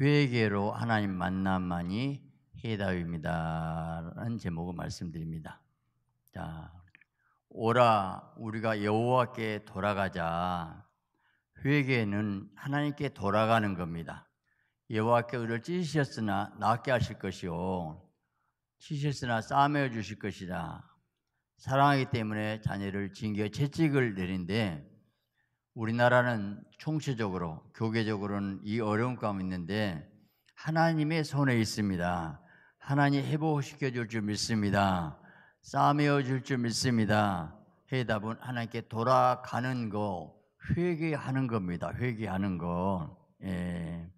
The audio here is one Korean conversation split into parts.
회개로 하나님 만남만이 해답입니다라는 제목을 말씀드립니다. 자, 오라 우리가 여호와께 돌아가자. 회개는 하나님께 돌아가는 겁니다. 여호와께 우리를 찢으셨으나 낫게 하실 것이요 치셨으나 싸매어 주실 것이다. 사랑하기 때문에 자녀를 징계 채찍을 내린데 우리나라는 총체적으로 교계적으로는 이어려움 가운데 있는데 하나님의 손에 있습니다. 하나님 회복시켜 줄 줄 믿습니다. 싸매어 줄 줄 믿습니다. 해답은 하나님께 돌아가는 거, 회개하는 겁니다. 회개하는 거. 예.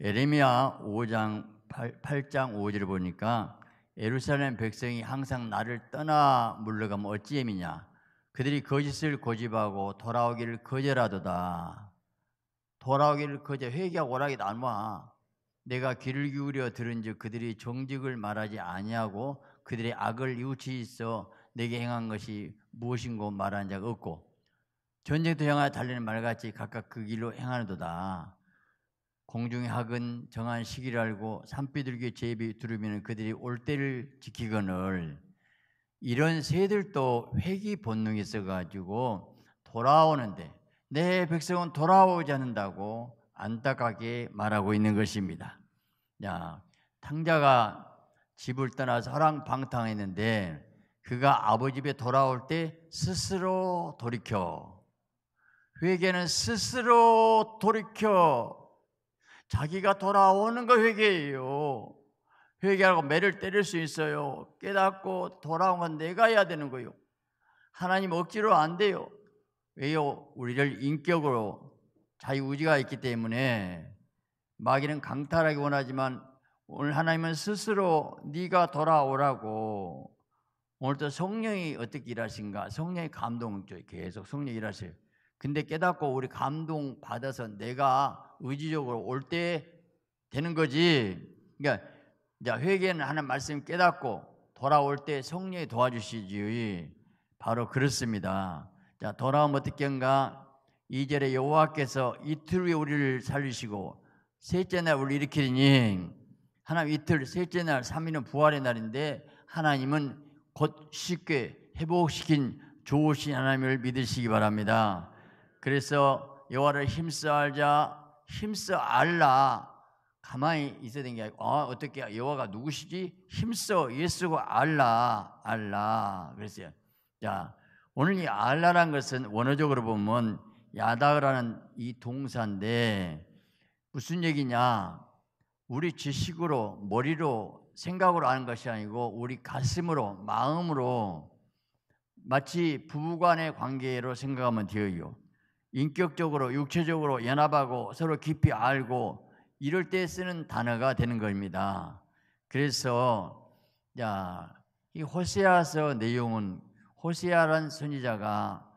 에레미야 5장 8, 8장 5절을 보니까 예루살렘 백성이 항상 나를 떠나 물러가면 어찌 예미냐 그들이 거짓을 고집하고 돌아오기를 거절하도다. 돌아오기를 거절, 회개하고 오락이 남아. 내가 귀를 기울여 들은즉 그들이 정직을 말하지 아니하고 그들의 악을 이치 있어 내게 행한 것이 무엇인고 말한 자가 없고 전쟁도 향하여 달리는 말같이 각각 그 길로 행하는도다. 공중의 학은 정한 시기를 알고 산비둘기 제비 두르면 그들이 올 때를 지키거늘 이런 새들도 회귀 본능이 있어가지고 돌아오는데 내 백성은 돌아오지 않는다고 안타깝게 말하고 있는 것입니다. 야, 탕자가 집을 떠나 사랑 방탕했는데 그가 아버지 집에 돌아올 때 스스로 돌이켜 회개는 스스로 돌이켜 자기가 돌아오는 거 회개예요. 회개하고 매를 때릴 수 있어요. 깨닫고 돌아온 건 내가 해야 되는 거요. 하나님 억지로 안 돼요. 왜요? 우리를 인격으로 자유의지가 있기 때문에 마귀는 강탈하기 원하지만 오늘 하나님은 스스로 네가 돌아오라고 오늘도 성령이 어떻게 일하신가? 성령의 감동을 계속 성령이 일하세요. 근데 깨닫고 우리 감동 받아서 내가 의지적으로 올 때 되는 거지. 그러니까 자, 회개는 하는 말씀 깨닫고 돌아올 때 성령이 도와주시지요. 바로 그렇습니다. 자, 돌아옴 어떻게인가? 2절에 여호와께서 이틀 후에 우리를 살리시고 셋째 날 우리를 일으키리니 하나님 이틀 셋째 날 3일은 부활의 날인데 하나님은 곧 쉽게 회복시킨 좋으신 하나님을 믿으시기 바랍니다. 그래서 여호와를 힘써 알자 힘써 알라 가만히 있어야 되는 게 아니고 아, 어떻게 여호와가 누구시지? 힘써 예수고 알라 알라 그랬어요. 자 오늘 이 알라란 것은 원어적으로 보면 야다라는 이 동사인데 무슨 얘기냐? 우리 지식으로 머리로 생각으로 아는 것이 아니고 우리 가슴으로 마음으로 마치 부부간의 관계로 생각하면 되어요. 인격적으로 육체적으로 연합하고 서로 깊이 알고 이럴 때 쓰는 단어가 되는 겁니다. 그래서 야, 이 호세아서 내용은 호세아란 선지자가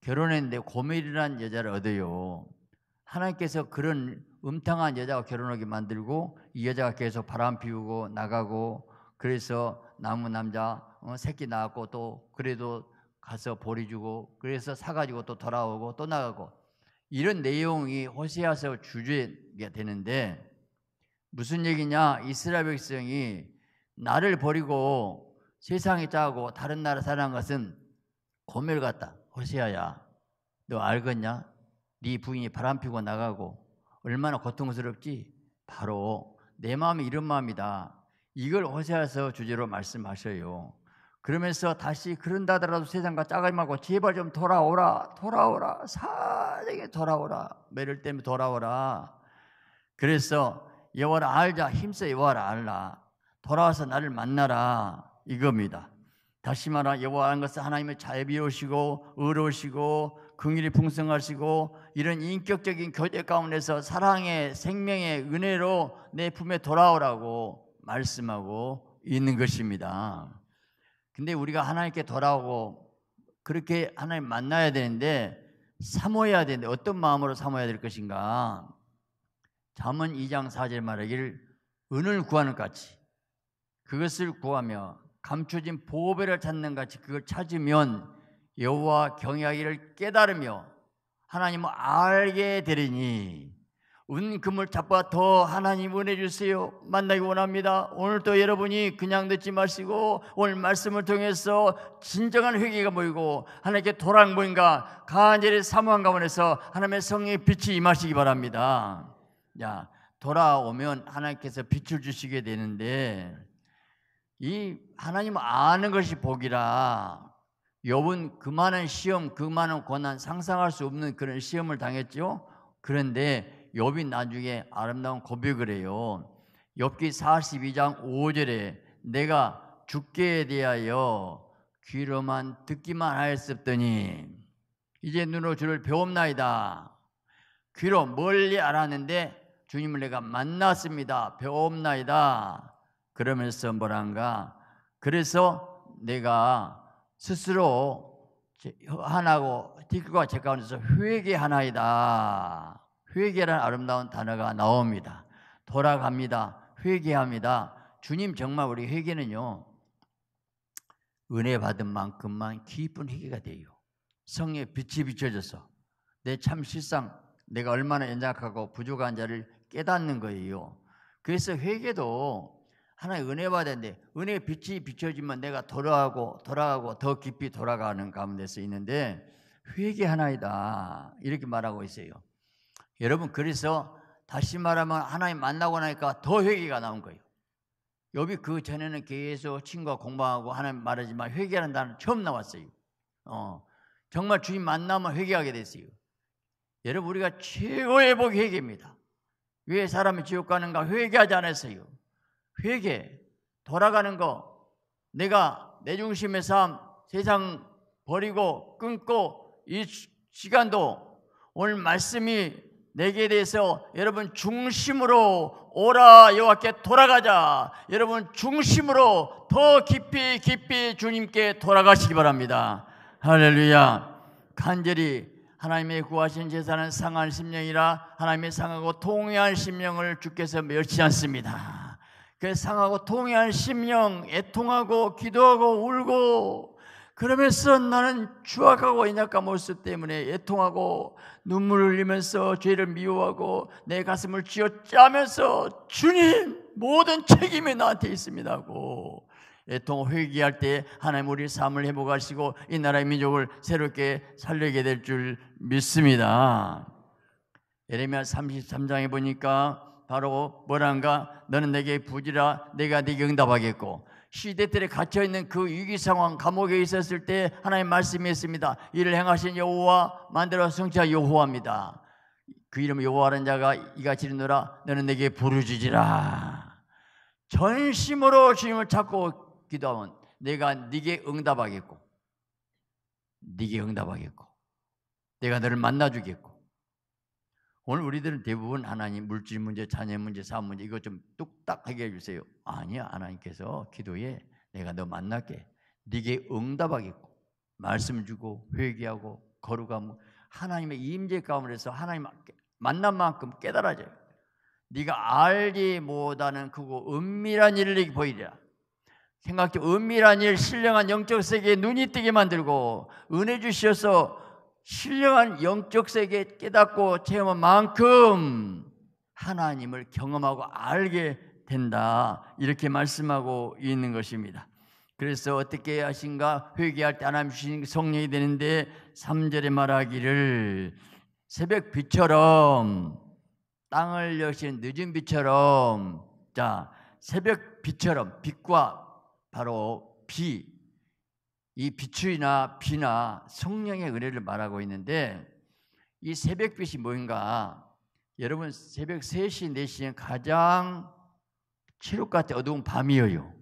결혼했는데 고멜이라 여자를 얻어요. 하나님께서 그런 음탕한 여자와 결혼하게 만들고 이 여자가 계속 바람 피우고 나가고 그래서 남은 남자 어, 새끼 낳았고 또 그래도 가서 보리 주고 그래서 사가지고 또 돌아오고 또 나가고 이런 내용이 호세아서 주제가 되는데 무슨 얘기냐? 이스라엘 백성이 나를 버리고 세상에 짜고 다른 나라 사는 것은 고멸 같다. 호세아야, 너 알겠냐? 네 부인이 바람 피고 나가고 얼마나 고통스럽지? 바로 내 마음이 이런 마음이다. 이걸 호세아서 주제로 말씀하셔요. 그러면서 다시 그런다더라도 세상과 짜가임하고 제발 좀 돌아오라 돌아오라 사정에 돌아오라 매를 때문에 돌아오라 그래서 여와를 알자 힘써 여와를 알라 돌아와서 나를 만나라 이겁니다 다시 말하 여와라는 것은 하나님의 자비우시고 의로우시고 긍휼이 풍성하시고 이런 인격적인 교제 가운데서 사랑의 생명의 은혜로 내 품에 돌아오라고 말씀하고 있는 것입니다. 근데 우리가 하나님께 돌아오고 그렇게 하나님 만나야 되는데 사모해야 되는데 어떤 마음으로 사모해야 될 것인가? 잠언 2장 4절 말하기를 은을 구하는 같이 그것을 구하며 감춰진 보배를 찾는 같이 그걸 찾으면 여호와 경외하기를 깨달으며 하나님을 알게 되리니 은금을 잡아 더 하나님 은혜 주세요. 만나기 원합니다. 오늘도 여러분이 그냥 듣지 마시고 오늘 말씀을 통해서 진정한 회개가 모이고 하나님께 도랑 뭔가 간절히 사모한 가운데서 하나님의 성의 빛이 임하시기 바랍니다. 야 돌아오면 하나님께서 빛을 주시게 되는데 이 하나님 아는 것이 복이라 여분 그 많은 시험 그 많은 고난 상상할 수 없는 그런 시험을 당했죠. 그런데 욥이 나중에 아름다운 고백을 해요. 욥기 42장 5절에 내가 죽게 대하여 귀로만 듣기만 하였었더니 이제 눈으로 주를 배옵나이다. 귀로 멀리 알았는데 주님을 내가 만났습니다. 배옵나이다. 그러면서 뭐란가? 그래서 내가 스스로 하나고 디크과 제 가운데서 회개하나이다. 회개는 아름다운 단어가 나옵니다. 돌아갑니다. 회개합니다. 주님 정말 우리 회개는요. 은혜 받은 만큼만 깊은 회개가 돼요. 성의 빛이 비춰져서 내 참 실상 내가 얼마나 연약하고 부족한 자를 깨닫는 거예요. 그래서 회개도 하나의 은혜 받았는데 은혜의 빛이 비춰지면 내가 돌아가고 돌아가고 더 깊이 돌아가는 가운데서 있는데 회개 하나이다 이렇게 말하고 있어요. 여러분 그래서 다시 말하면 하나님 만나고 나니까 더 회개가 나온 거예요. 여기 그 전에는 계속 친구와 공부하고 하나님 말하지만 회개라는 단어 처음 나왔어요. 어, 정말 주님 만나면 회개하게 됐어요. 여러분 우리가 최고의 복이 회개입니다. 왜 사람이 지옥 가는가 회개하지 않았어요. 회개, 돌아가는 거, 내가 내 중심의 삶, 세상 버리고 끊고 이 시간도 오늘 말씀이 내게 대해서 여러분 중심으로 오라 여호와께 돌아가자. 여러분 중심으로 더 깊이 깊이 주님께 돌아가시기 바랍니다. 할렐루야. 간절히 하나님의 구하신 제사는 상한 심령이라 하나님의 상하고 통회한 심령을 주께서 멸치 않습니다. 그 상하고 통회한 심령 애통하고 기도하고 울고 그러면서 나는 추악하고 연약한 모습 때문에 애통하고 눈물 흘리면서 죄를 미워하고 내 가슴을 쥐어짜면서 주님 모든 책임이 나한테 있습니다고 애통 회개할 때 하나님 우리 삶을 회복하시고 이 나라의 민족을 새롭게 살리게 될 줄 믿습니다. 예레미야 33장에 보니까 바로 뭐란가 너는 내게 부지라 내가 네게 응답하겠고 시대 들에 갇혀 있는 그 위기 상황 감옥에 있었을 때 하나님 말씀이 있습니다. 이를 행하신 여호와 만들어 성취 여호와입니다. 그 이름 여호와라는 자가 이같이 이르노라 너는 내게 부르짖으라. 전심으로 주님을 찾고 기도하면 내가 네게 응답하겠고 네게 응답하겠고 내가 너를 만나 주겠고 오늘 우리들은 대부분 하나님 물질 문제, 자녀 문제, 사업 문제 이거 좀 뚝딱하게 해주세요. 아니야 하나님께서 기도에 내가 너 만날게. 네게 응답하겠고 말씀 주고 회개하고 거룩함 하나님의 임재 가운데서 하나님 만난 만큼 깨달아져요. 네가 알지 못하는 그고 은밀한 일을 보이리라. 생각해 은밀한 일, 신령한 영적 세계에 눈이 뜨게 만들고 은혜 주셔서 신령한 영적 세계 깨닫고 체험한 만큼 하나님을 경험하고 알게 된다. 이렇게 말씀하고 있는 것입니다. 그래서 어떻게 하신가 회개할 때 하나님 주신 그 성령이 되는데 3절에 말하기를 새벽 빛처럼 땅을 여신 늦은 빛처럼 자 새벽 빛처럼 빛과 바로 비이 비추이나 비나 성령의 은혜를 말하고 있는데 이 새벽빛이 뭔가 여러분 새벽 3시, 4시엔 가장 체육같이 어두운 밤이에요.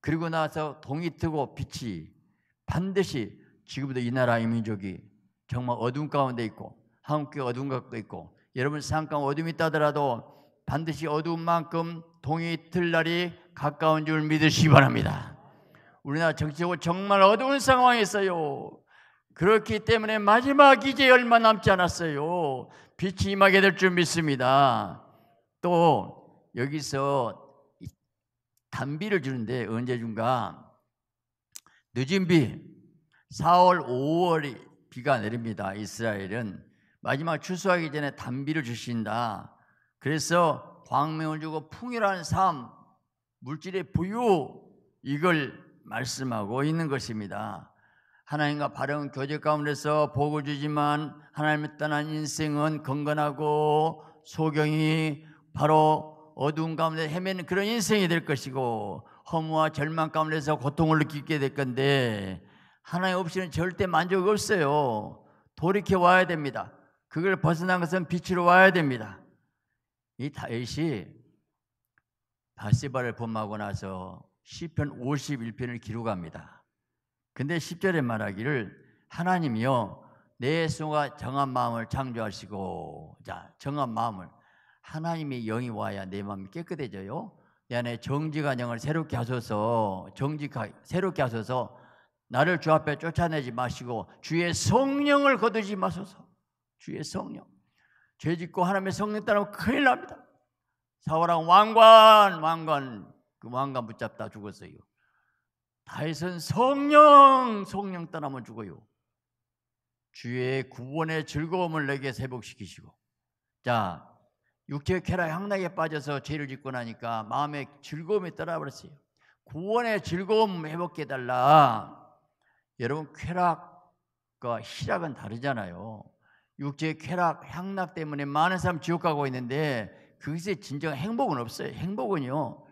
그리고 나서 동이 트고 빛이 반드시 지금도 이 나라의 민족이 정말 어둠 가운데 있고 한국교 어둠 가운데 있고 여러분 삶가 어둠이 따더라도 반드시 어두운 만큼 동이 틀 날이 가까운 줄 믿으시기 바랍니다. 우리나라 정치적으로 정말 어두운 상황이 있어요. 그렇기 때문에 마지막 이제 얼마 남지 않았어요. 빛이 임하게 될 줄 믿습니다. 또 여기서 단비를 주는데 언제 준가? 늦은 비 4월 5월이 비가 내립니다. 이스라엘은 마지막 추수하기 전에 단비를 주신다. 그래서 광명을 주고 풍요한 삶, 물질의 부유 이걸 말씀하고 있는 것입니다. 하나님과 바른 교제 가운데서 복을 주지만 하나님을 떠난 인생은 건건하고 소경이 바로 어두운 가운데 헤매는 그런 인생이 될 것이고 허무와 절망 가운데서 고통을 느끼게 될 건데 하나님 없이는 절대 만족 없어요. 돌이켜 와야 됩니다. 그걸 벗어난 것은 빛으로 와야 됩니다. 이 다윗이 바시바를 범하고 나서 시편 51편을 기록합니다. 근데 10절에 말하기를 하나님이여 내 수가 정한 마음을 창조하시고 자 정한 마음을 하나님의 영이 와야 내 마음이 깨끗해져요. 내 안에 정직한 영을 새롭게 하소서 정직하 새롭게 하소서 나를 주 앞에 쫓아내지 마시고 주의 성령을 거두지 마소서 주의 성령 죄짓고 하나님의 성령 따르면 큰일 납니다. 사울왕 왕관 왕관 그 왕관 붙잡다 죽었어요. 다윗은 성령 성령 떠나면 죽어요. 주의 구원의 즐거움을 내게 회복시키시고 자 육체의 쾌락 향락에 빠져서 죄를 짓고 나니까 마음의 즐거움이 떠나버렸어요. 구원의 즐거움 회복해 달라. 여러분 쾌락과 희락은 다르잖아요. 육체의 쾌락 향락 때문에 많은 사람 지옥 가고 있는데 그것에 진정 한 행복은 없어요. 행복은요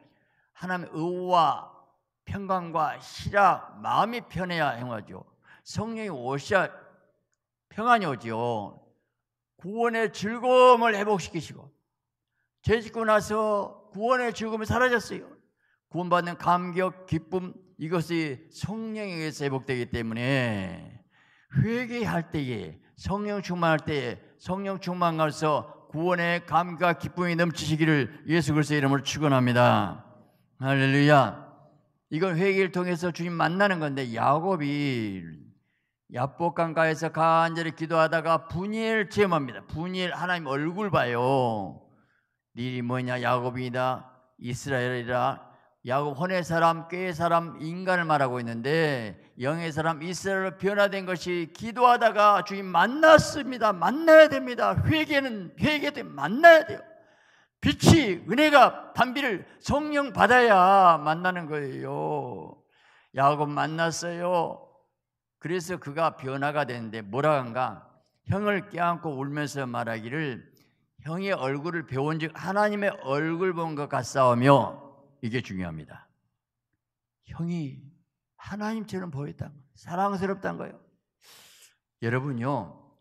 하나님의 의와 평강과 희락 마음이 편해야 행하죠. 성령이 오셔야 평안이 오지요. 구원의 즐거움을 회복시키시고 죄 짓고 나서 구원의 즐거움이 사라졌어요. 구원받는 감격, 기쁨 이것이 성령에 의해서 회복되기 때문에 회개할 때에 성령 충만할 때에 성령 충만해서 구원의 감과 기쁨이 넘치시기를 예수 그리스도의 이름으로 축원합니다. 할렐루야. 이건 회개를 통해서 주님 만나는 건데 야곱이 야복강가에서 간절히 기도하다가 분일 체험합니다. 분일 하나님 얼굴 봐요. 니리 네 뭐냐 야곱이다 이스라엘이라 야곱 혼의 사람 꾀의 사람 인간을 말하고 있는데 영의 사람 이스라엘로 변화된 것이 기도하다가 주님 만났습니다 만나야 됩니다 회개는 회개 때 만나야 돼요 빛이 은혜가 반비를 성령 받아야 만나는 거예요. 야곱 만났어요. 그래서 그가 변화가 되는데 뭐라 한가? 형을 껴안고 울면서 말하기를 형의 얼굴을 배운즉 하나님의 얼굴 본 것 같사오며 이게 중요합니다. 형이 하나님처럼 보였다 사랑스럽다는 거예요. 여러분요,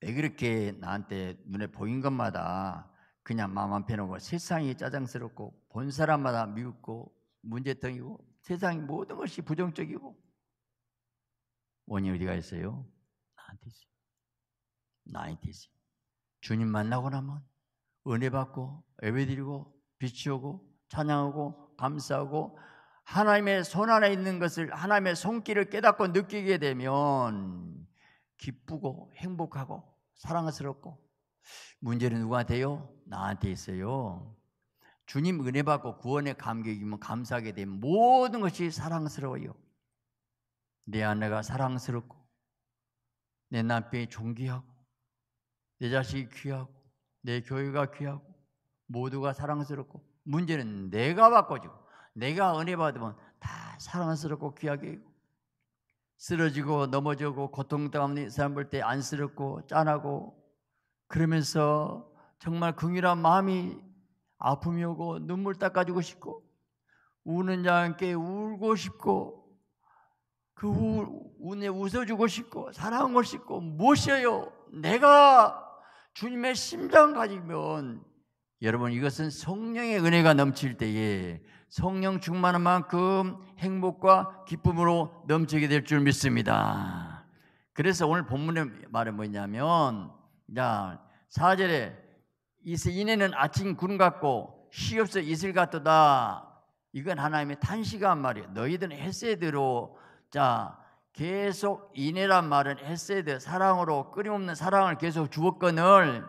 왜 그렇게 나한테 눈에 보인 것마다 그냥 마음 안 펴놓고 세상이 짜증스럽고 본 사람마다 미웃고 문제덩이고 세상이 모든 것이 부정적이고 원인이 어디가 있어요? 나한테 있어요. 나한테 있어요. 주님 만나고 나면 은혜 받고 예배드리고 빛이 오고 찬양하고 감사하고 하나님의 손 안에 있는 것을 하나님의 손길을 깨닫고 느끼게 되면 기쁘고 행복하고 사랑스럽고 문제는 누구한테요? 나한테 있어요. 주님 은혜 받고 구원의 감격이면 감사하게 되면 모든 것이 사랑스러워요. 내 아내가 사랑스럽고 내 남편이 존귀하고 내 자식이 귀하고 내 교회가 귀하고 모두가 사랑스럽고 문제는 내가 바꿔줘 내가 은혜 받으면 다 사랑스럽고 귀하게 이고 쓰러지고 넘어지고 고통당하는 사람 볼 때 안쓰럽고 짠하고 그러면서 정말 긍휼한 마음이 아픔이 오고 눈물 닦아주고 싶고 우는 자에게 울고 싶고 그 운에 웃어주고 싶고 사랑하고 싶고 무엇이에요? 내가 주님의 심장 가지면 여러분 이것은 성령의 은혜가 넘칠 때에 성령 충만한 만큼 행복과 기쁨으로 넘치게 될 줄 믿습니다. 그래서 오늘 본문의 말은 뭐냐면 자 4절에 이세 이내는 아침 구름 같고 쉬 없어 이슬 같도다. 이건 하나님의 탄식한 말이에요. 너희들은 헤세드로 자 계속 이내란 말은 헤세드 사랑으로 끊임없는 사랑을 계속 주었거늘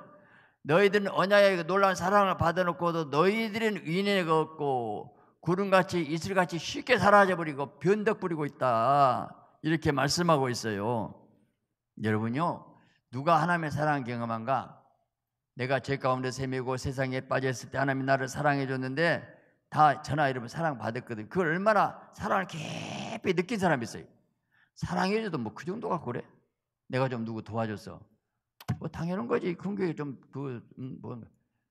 너희들은 언약의 그 놀라운 사랑을 받아놓고도 너희들은 이내가 없고 구름같이 이슬같이 쉽게 사라져버리고 변덕부리고 있다 이렇게 말씀하고 있어요 여러분요 누가 하나님의 사랑 을 경험한가 내가 죄 가운데 세매고 세상에 빠졌을 때 하나님이 나를 사랑해 줬는데 다 전화 이러분 사랑 받았거든. 그걸 얼마나 사랑을 깊이 느낀 사람이 있어요. 사랑해 줘도 뭐 그 정도가 그래? 내가 좀 누구 도와줘서 뭐 당연한 거지. 근교에 좀그 음, 뭐,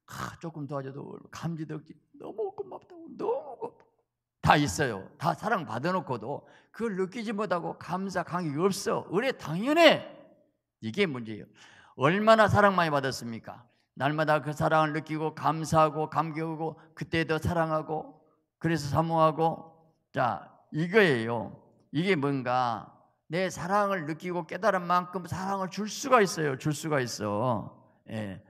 아, 조금 도와줘도 감지덕지 너무 고맙다고 너무 고다 있어요. 다 사랑 받아놓고도 그걸 느끼지 못하고 감사 강격이 없어. 은혜 당연해. 이게 문제예요. 얼마나 사랑 많이 받았습니까? 날마다 그 사랑을 느끼고 감사하고 감격하고 그때도 사랑하고 그래서 사모하고 자 이거예요. 이게 뭔가 내 사랑을 느끼고 깨달은 만큼 사랑을 줄 수가 있어요. 줄 수가 있어. 예.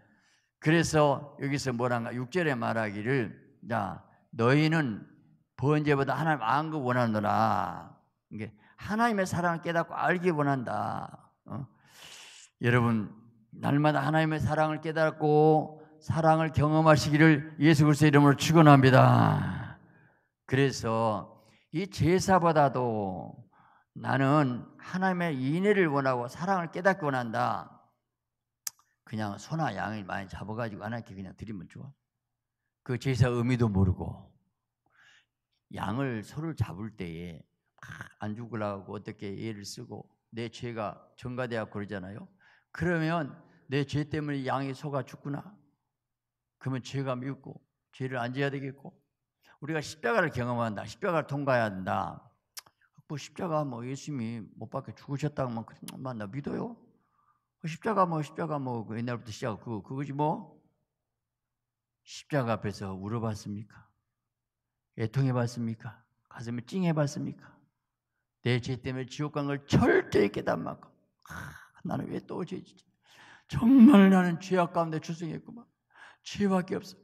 그래서 여기서 뭐란가 6절에 말하기를 자 너희는 번제보다 하나님 안그 원하노라. 이게 하나님의 사랑을 깨닫고 알기 원한다. 어? 여러분 날마다 하나님의 사랑을 깨닫고 사랑을 경험하시기를 예수 그리스도의 이름으로 축원합니다. 그래서 이 제사보다도 나는 하나님의 인애를 원하고 사랑을 깨닫고 원다 그냥 소나 양을 많이 잡아가지고 하나님께 그냥 드리면 좋아. 그 제사 의미도 모르고 양을 소를 잡을 때에 안 죽으려고 어떻게 예를 쓰고 내 죄가 전가되어 그러잖아요. 그러면 내 죄 때문에 양의 소가 죽구나. 그러면 죄가 미웠고 죄를 안 지어야 되겠고 우리가 십자가를 경험한다. 십자가를 통과해야 한다. 뭐 십자가 뭐 예수님이 못 박혀 죽으셨다고만 그만 나 믿어요. 뭐 십자가 뭐 십자가 뭐 그 옛날부터 시작 그 그거지 뭐 십자가 앞에서 울어봤습니까? 애통해봤습니까? 가슴을 찡해봤습니까? 내 죄 때문에 지옥 간걸 절대 깨닫만큼. 나는 왜 또 죄지? 지 정말 나는 죄악 가운데 출생했구만 죄밖에 없어.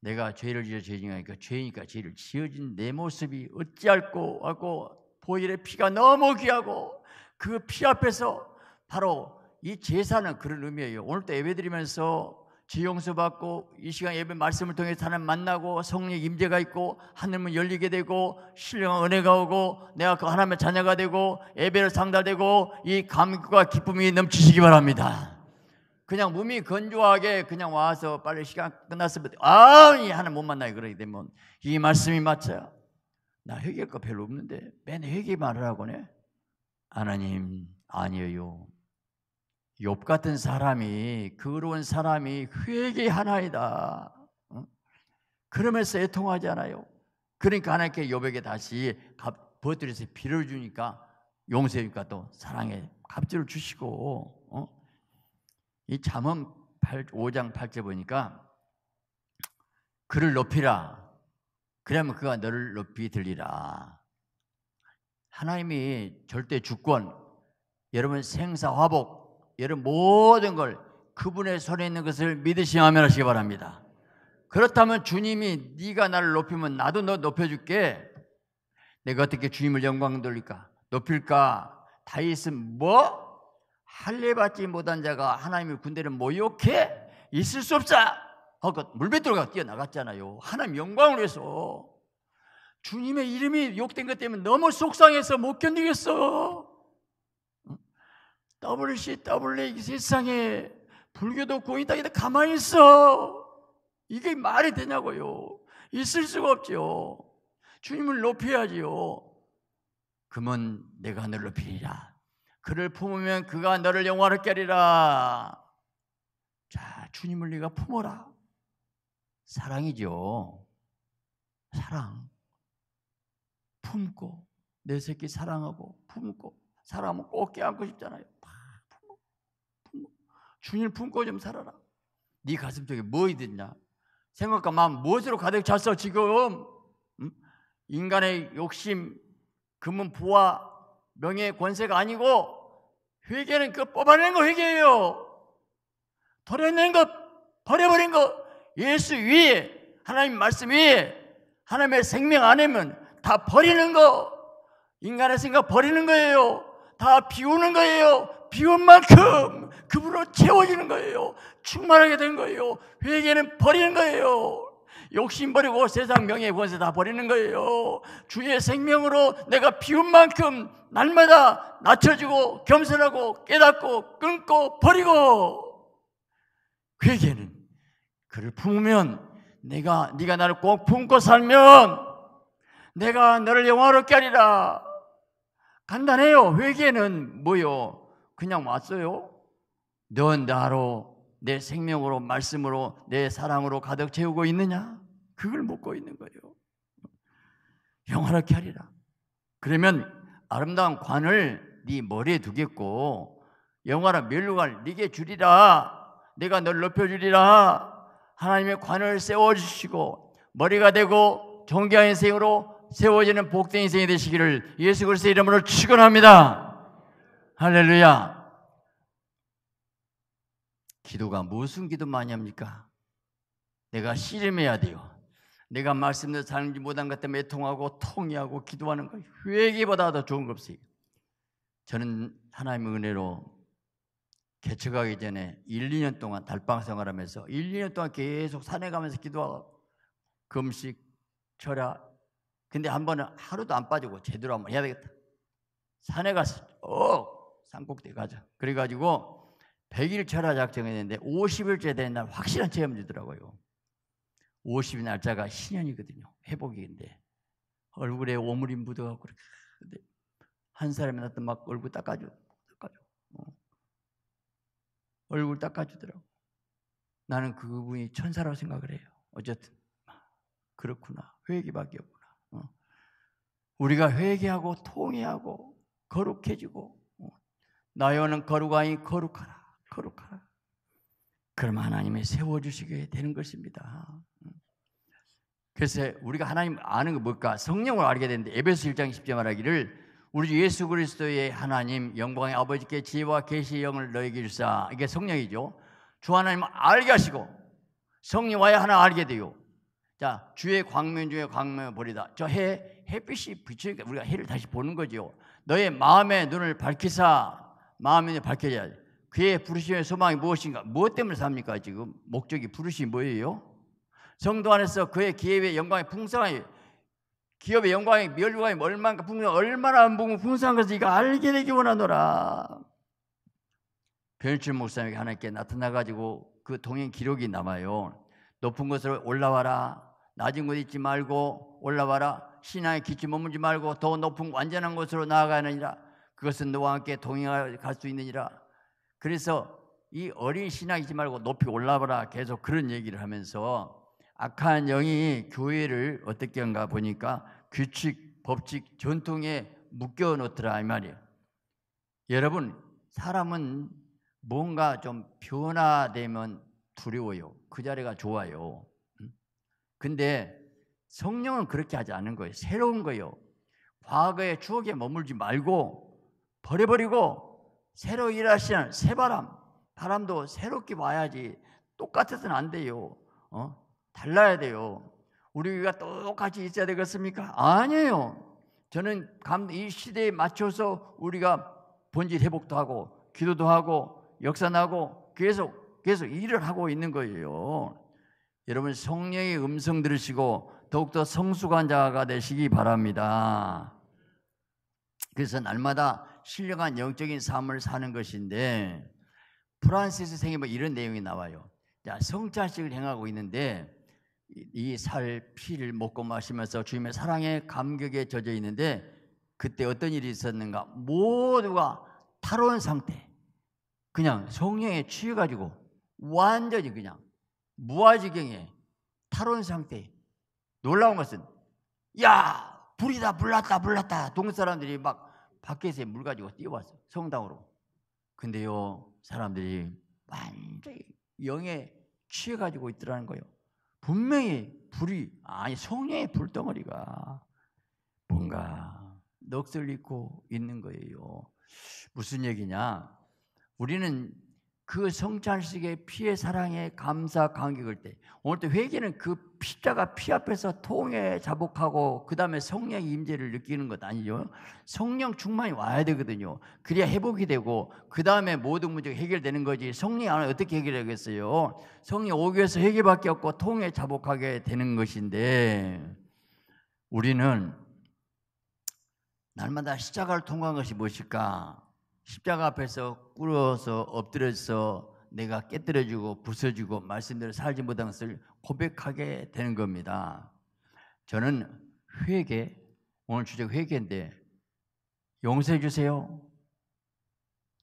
내가 죄를 지어 죄징하니까 죄니까 죄를 지어진 내 모습이 어찌할꼬 하고 보일의 피가 너무 귀하고 그 피 앞에서 바로 이 제사는 그런 의미예요. 오늘도 예배드리면서 지용서 받고 이 시간 예배 말씀을 통해 하나님 만나고 성령 임재가 있고 하늘문 열리게 되고 신령한 은혜가 오고 내가 그 하나님의 자녀가 되고 예배를 상달되고 이 감격과 기쁨이 넘치시기 바랍니다. 그냥 몸이 건조하게 그냥 와서 빨리 시간 끝났으면 아이 하나님 못만나요 그러게 되면 이 말씀이 맞죠? 나 회개할 거 별로 없는데 맨 회개 말을 하고네 하나님 아니에요 욥 같은 사람이 그로운 사람이 회개하나이다. 그러면서 애통하지 않아요. 그러니까 하나님께 욥에게 다시 버들에서 비를 주니까 용서니까 해또 사랑의 갑질을 주시고 어? 이 잠언 5장 8절 보니까 그를 높이라 그러면 그가 너를 높이 들리라 하나님이 절대 주권 여러분 생사화복 여러분 모든 걸 그분의 손에 있는 것을 믿으시며 하면 하시기 바랍니다. 그렇다면 주님이 네가 나를 높이면 나도 너 높여줄게. 내가 어떻게 주님을 영광 돌릴까? 높일까? 다윗은 뭐? 할례 받지 못한 자가 하나님의 군대를 모욕해? 있을 수 없다. 하 물배들어가 뛰어나갔잖아요. 하나님 영광을 위해서. 주님의 이름이 욕된 것 때문에 너무 속상해서 못 견디겠어. WCW 세상에 불교도 공인당에데 가만히 있어. 이게 말이 되냐고요. 있을 수가 없지요. 주님을 높여야지요. 그은 내가 너를 높이리라. 그를 품으면 그가 너를 영화롭게 하리라. 자, 주님을 네가 품어라. 사랑이죠. 사랑. 품고 내 새끼 사랑하고 품고 사람은 꼭 껴안고 싶잖아요. 주님 품고 좀 살아라. 네 가슴 속에 뭐있냐 생각과 마음 무엇으로 가득 찼어 지금? 음? 인간의 욕심, 금은 부와 명예 권세가 아니고 회개는 그 뽑아낸 거 회개예요. 버려낸 것, 버려버린 것 예수 위에 하나님 말씀 위에 하나님의 생명 안에면 다 버리는 거 인간의 생각 버리는 거예요. 다 비우는 거예요. 비운 만큼 그분으로 채워지는 거예요. 충만하게 된 거예요. 회개는 버리는 거예요. 욕심 버리고 세상 명예 권세 다 버리는 거예요. 주의 생명으로 내가 비운 만큼 날마다 낮춰지고 겸손하고 깨닫고 끊고 버리고 회개는 그를 품으면 내가 네가 나를 꼭 품고 살면 내가 너를 영화롭게 하리라. 간단해요. 회개는 뭐요? 그냥 왔어요? 넌 나로 내 생명으로 말씀으로 내 사랑으로 가득 채우고 있느냐? 그걸 묻고 있는 거예요. 영원하게 하리라. 그러면 아름다운 관을 네 머리에 두겠고 영화라 멸류관 네게 주리라. 내가 널 높여주리라. 하나님의 관을 세워주시고 머리가 되고 존귀한 인생으로 세워지는 복된 인생이 되시기를 예수 그리스도의 이름으로 축원합니다. 할렐루야. 기도가 무슨 기도 많이 합니까? 내가 씨름해야 돼요. 내가 말씀대로 살지 못한 것 때문에 통하고 통이하고 기도하는 거 회개보다 더 좋은 거 없어요. 저는 하나님의 은혜로 개척하기 전에 1, 2년 동안 달방 생활하면서 1, 2년 동안 계속 산에 가면서 기도하고 금식, 철야. 근데 한 번은 하루도 안 빠지고 제대로 한번 해야 되겠다. 산에 가서 어 산꼭대 네 가자. 그래가지고 100일 철화 작정했는데 50일째 된 날 확실한 체험 주더라고요. 50일 날짜가 신년이거든요. 회복이인데 얼굴에 오므린 묻어가고 그렇게 한 사람이 났던 막 얼굴 닦아줘, 닦아줘. 어. 얼굴 닦아주더라고. 나는 그분이 천사라고 생각을 해요. 어쨌든 아, 그렇구나. 회개밖에 없구나. 어. 우리가 회개하고 통회하고 거룩해지고 나여는 거룩하니 거룩하라 거룩하라 그럼 하나님이 세워주시게 되는 것입니다 글쎄 우리가 하나님 아는 게 뭘까 성령을 알게 되는데 에베소 1장 10절 말하기를 우리 예수 그리스도의 하나님 영광의 아버지께 지혜와 계시의 영을 너에게 주사 이게 성령이죠 주 하나님 알게 하시고 성령 와야 하나 알게 돼요 자 주의 광면 중에 광면 버리다 저해 햇빛이 비추니까 우리가 해를 다시 보는 거지 너의 마음의 눈을 밝히사 마음이 밝혀져야 돼. 그의 부르심의 소망이 무엇인가? 무엇 때문에 삽니까 지금? 목적이 부르심이 뭐예요? 성도 안에서 그의 기업의 영광이 풍성하게 기업의 영광이 멸류가이 뭐 얼마나 풍성 얼마나 풍성한 것을 네가 알게 되기 원하노라. 변일출 목사님에게 하나님께 나타나 가지고 그 동행 기록이 남아요. 높은 곳으로 올라와라. 낮은 곳 있지 말고 올라와라. 신앙의 기치 머물지 말고 더 높은 완전한 곳으로 나아가느니라. 그것은 너와 함께 동행할 수 있느니라. 그래서 이 어린 신앙이지 말고 높이 올라가라 계속 그런 얘기를 하면서 악한 영이 교회를 어떻게 한가 보니까 규칙, 법칙, 전통에 묶여 놓더라 이 말이에요. 여러분 사람은 뭔가 좀 변화되면 두려워요. 그 자리가 좋아요. 근데 성령은 그렇게 하지 않은 거예요. 새로운 거예요. 과거의 추억에 머물지 말고 버려버리고 새로 일하시는 새바람, 바람도 새롭게 와야지 똑같아서는 안 돼요. 어? 달라야 돼요. 우리가 똑같이 있어야 되겠습니까? 아니에요. 저는 감, 이 시대에 맞춰서 우리가 본질 회복도 하고 기도도 하고 역산하고 계속 계속 일을 하고 있는 거예요. 여러분 성령의 음성 들으시고 더욱더 성숙한 자가 되시기 바랍니다. 그래서 날마다 신령한 영적인 삶을 사는 것인데 프란시스 생에 뭐 이런 내용이 나와요. 자, 성찬식을 행하고 있는데 이 살 피를 먹고 마시면서 주님의 사랑에 감격에 젖어 있는데 그때 어떤 일이 있었는가? 모두가 탈원 상태. 그냥 성령에 취해 가지고 완전히 그냥 무아지경에 탈원 상태. 놀라운 것은 야, 불이다 불났다 불났다. 동사람들이 막 밖에서 물 가지고 뛰어왔어. 성당으로. 근데요, 사람들이 완전히 영에 취해가지고 있더라는 거예요. 분명히 불이, 아니, 성령의 불덩어리가 뭔가 넋을 잃고 있는 거예요. 무슨 얘기냐? 우리는 그 성찬식의 피의 사랑에 감사 감격을 때 오늘 도 회개는 그 피자가 피 앞에서 통에 자복하고 그 다음에 성령 임재를 느끼는 것 아니죠? 성령 충만이 와야 되거든요. 그래야 회복이 되고 그 다음에 모든 문제가 해결되는 거지. 성령 안 어떻게 해결하겠어요? 성령 오기 위서 회개밖에 없고 통에 자복하게 되는 것인데 우리는 날마다 시작을 통과한 것이 무엇일까? 십자가 앞에서 꿇어서 엎드려서 내가 깨뜨려주고 부서지고 말씀대로 살지 못한 것을 고백하게 되는 겁니다. 저는 회개 오늘 주제 회개인데 용서해 주세요.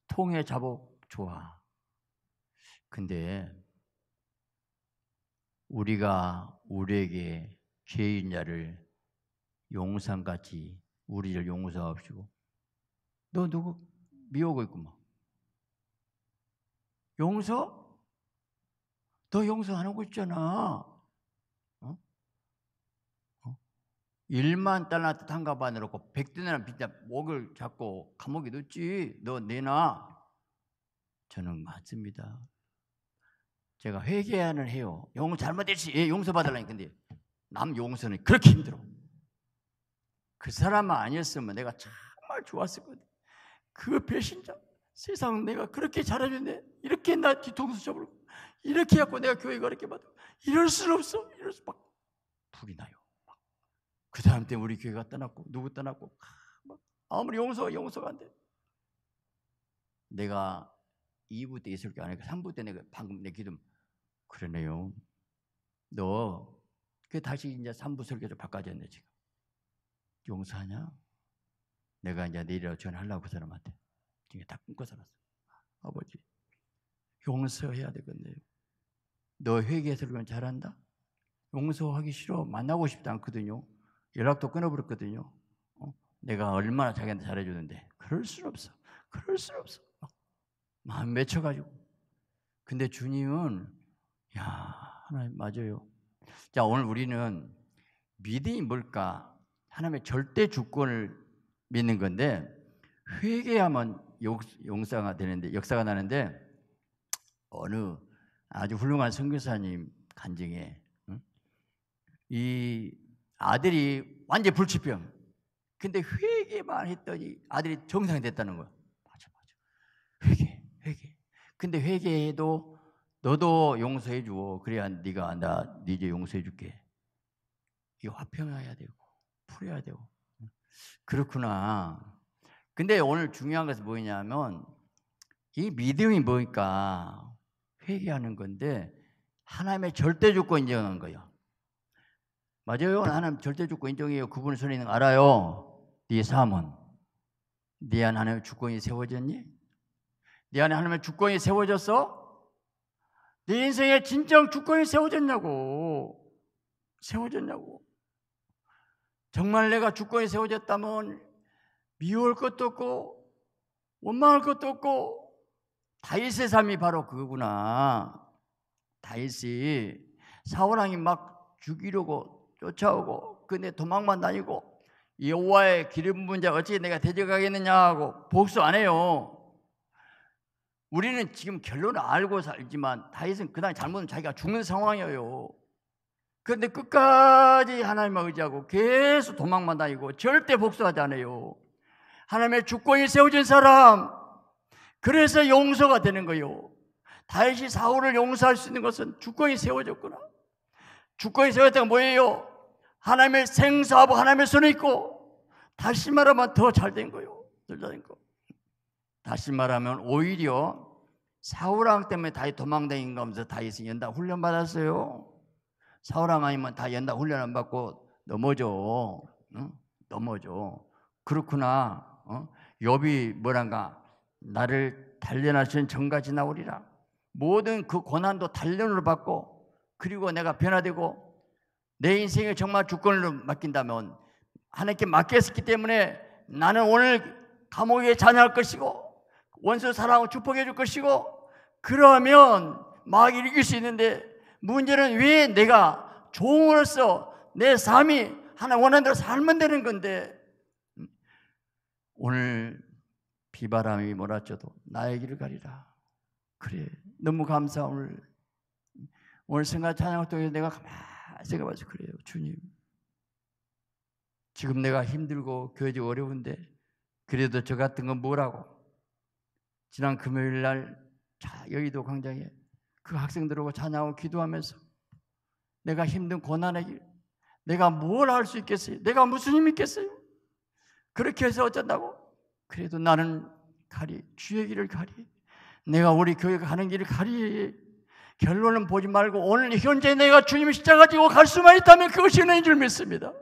통해 자복 좋아. 근데 우리가 우리에게 죄인 자를 용서같이 우리를 용서하시고 너 누구 미워하고 있구만. 용서? 너 용서 안 하고 있잖아. 어? 어? 1만 달러한테 탕갑 안 해놓고 100대나 빚자 목을 잡고 감옥에 넣지. 너 내놔. 저는 맞습니다. 제가 회개하는 해요. 용서 잘못했지. 예, 용서 받으라니 근데 남 용서는 그렇게 힘들어. 그 사람 아니었으면 내가 정말 좋았을 거든. 그 배신자 세상 내가 그렇게 잘해줬네 이렇게 나 뒤통수 잡으고 이렇게 해갖고 내가 교회 가렇게 받아 이럴 수 없어 이럴 수 막 불이 나요 그 사람 때문에 우리 교회가 떠났고 누구 떠났고 막 아무리 용서가 용서가 안돼 내가 2부 때 있을 게아니고 3부 때 내가 방금 내 기름 그러네요 너 그 다시 이제 3부 설교를 바꿔졌네 지금 용서하냐 내가 이제 내일이라도 전하려고 화그 사람한테. 이게 다 끊고 살았어. 아, 아버지, 용서해야 되겠네요. 너 회개해서 그건 잘한다? 용서하기 싫어. 만나고 싶지 않거든요. 연락도 끊어버렸거든요. 어? 내가 얼마나 자기한테 잘해주는데. 그럴 순 없어. 그럴 순 없어. 마음 맺혀가지고. 근데 주님은, 야 하나님 맞아요. 자, 오늘 우리는 믿음이 뭘까? 하나님의 절대 주권을 믿는 건데 회개하면 용사가 되는데 역사가 나는데 어느 아주 훌륭한 선교사님 간증에 응? 이 아들이 완전 불치병. 근데 회개만 했더니 아들이 정상이 됐다는 거야. 맞아, 맞아. 회개, 회개. 근데 회개해도 너도 용서해 주어. 그래야 네가 나 네 이제 용서해 줄게. 이 화평해야 되고 풀어야 되고 그렇구나. 근데 오늘 중요한 것은 뭐냐면 이 믿음이 뭐니까 회개하는 건데 하나님의 절대 조건 인정하는 거예요. 맞아요. 하나님 절대 주권 인정해요. 그분의 손에 있는 거 알아요. 네 삶은 네 안에 하나님의 주권이 세워졌니? 네 안에 하나님의 주권이 세워졌어? 네 인생에 진정 주권이 세워졌냐고. 세워졌냐고. 정말 내가 주권에 세워졌다면 미울 것도 없고 원망할 것도 없고 다윗의 삶이 바로 그거구나. 다윗이 사울 왕이 막 죽이려고 쫓아오고 근데 도망만 다니고 여호와의 기름 부은 자 어찌 내가 대적하겠느냐 하고 복수 안 해요. 우리는 지금 결론을 알고 살지만 다윗은 그날 잘못은 자기가 죽는 상황이에요. 그런데 끝까지 하나님을 의지하고 계속 도망만 다니고 절대 복수하지 않아요. 하나님의 주권이 세워진 사람. 그래서 용서가 되는 거요. 다시 사울을 용서할 수 있는 것은 주권이 세워졌구나. 주권이 세워졌다가 뭐예요? 하나님의 생사하고 하나님의 손에 있고 다시 말하면 더 잘 된 거요. 잘된 거. 다시 말하면 오히려 사울왕 때문에 다이 도망다닌 거면서 다이스 연다 훈련 받았어요. 사울왕 아니면 다 연다 훈련 안 받고 넘어져. 응? 넘어져. 그렇구나. 어? 욥이 뭐란가 나를 단련하신 전까지 나오리라. 모든 그 고난도 단련으로 받고 그리고 내가 변화되고 내 인생을 정말 주권으로 맡긴다면 하나님께 맡겼기 때문에 나는 오늘 감옥에 자녀할 것이고 원수 사랑을 축복해 줄 것이고 그러면 막 이길 수 있는데 문제는 왜 내가 종으로서 내 삶이 하나 원하는 대로 살면 되는 건데 음. 오늘 비바람이 몰아쳐도 나의 길을 가리라. 그래 너무 감사 오늘 오늘 생각 찬양을 통해 내가 가만히 생각해봐서 그래요 주님 지금 내가 힘들고 교회도 어려운데 그래도 저 같은 건 뭐라고 지난 금요일 날 자, 여의도 광장에 그 학생들하고 자녀하고 기도하면서 내가 힘든 고난의 길, 내가 뭘 할 수 있겠어요? 내가 무슨 힘이 있겠어요? 그렇게 해서 어쩐다고? 그래도 나는 가리, 주의 길을 가리. 내가 우리 교회 가는 길을 가리. 결론은 보지 말고 오늘 현재 내가 주님 십자가 지고 갈 수만 있다면 그것이 은혜인 줄 믿습니다.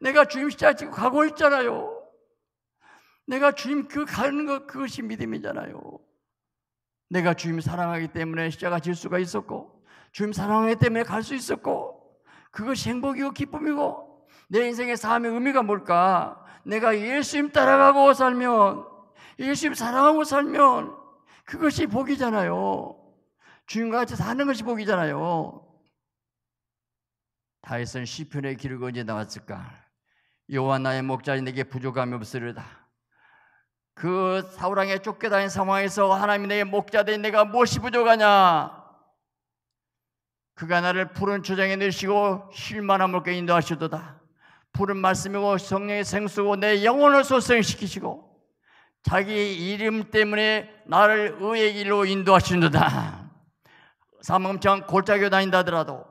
내가 주님 십자가 지고 가고 있잖아요. 내가 주님 그 가는 것 그것이 믿음이잖아요. 내가 주님 사랑하기 때문에 십자가 질 수가 있었고 주님 사랑하기 때문에 갈 수 있었고 그것이 행복이고 기쁨이고 내 인생의 삶의 의미가 뭘까? 내가 예수님 따라가고 살면 예수님 사랑하고 살면 그것이 복이잖아요. 주님과 같이 사는 것이 복이잖아요. 다윗은 시편의 길을 언제 나왔을까? 여호와 나의 목자인 내게 부족함이 없으리다. 그사우랑에 쫓겨다닌 상황에서 하나님 이내 목자 된 내가 무엇이 부족하냐? 그가 나를 푸른 초장에 넣으시고쉴만한 물게 인도하시도다. 푸른 말씀이고 성령의 생수고 내 영혼을 소생시키시고 자기 이름 때문에 나를 의의 길로 인도하시도다 삼엄청 골짜기로 다닌다 하더라도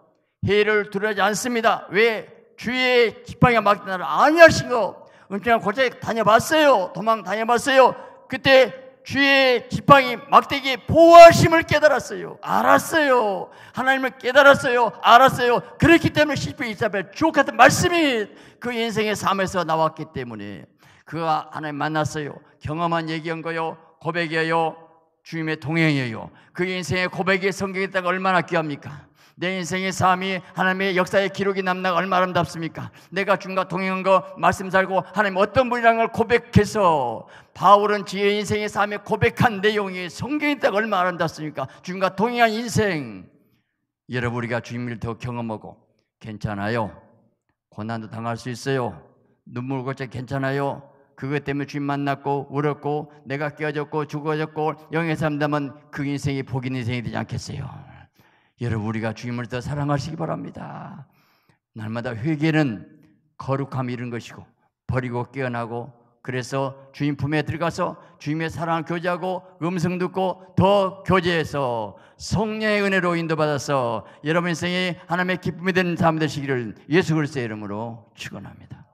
해를 두려지 않습니다. 왜? 주의 지팡이가 막힌 나를 안니하신 거. 은 그냥 고장 다녀봤어요. 도망 다녀봤어요. 그때 주의 지팡이 막대기 보호하심을 깨달았어요. 알았어요. 하나님을 깨달았어요. 알았어요. 그렇기 때문에 시편 이사벨 주옥 같은 말씀이 그 인생의 삶에서 나왔기 때문에 그가 하나님 만났어요. 경험한 얘기한 거요. 고백이에요. 주님의 동행이에요. 그 인생의 고백이 성경에 딱 얼마나 귀합니까? 내 인생의 삶이 하나님의 역사의 기록이 남나 얼마나 아름답습니까? 내가 주님과 동행한 거 말씀 살고 하나님 어떤 분이라는 걸 고백해서 바울은 지의 인생의 삶에 고백한 내용이 성경에 있 얼마나 아름답습니까? 주님과 동행한 인생 여러분 우리가 주님을 더 경험하고 괜찮아요 고난도 당할 수 있어요 눈물 고쳐 괜찮아요 그것 때문에 주님 만났고 울었고 내가 깨어졌고 죽어졌고 영의 삶담은 그 인생이 복인 인생이 되지 않겠어요 여러분 우리가 주님을 더 사랑하시기 바랍니다. 날마다 회개는 거룩함 이런 것이고 버리고 깨어나고 그래서 주님 품에 들어가서 주님의 사랑 교제하고 음성 듣고 더 교제해서 성령의 은혜로 인도받아서 여러분 인생이 하나님의 기쁨이 되는 삶 되시기를 예수 그리스도의 이름으로 축원합니다.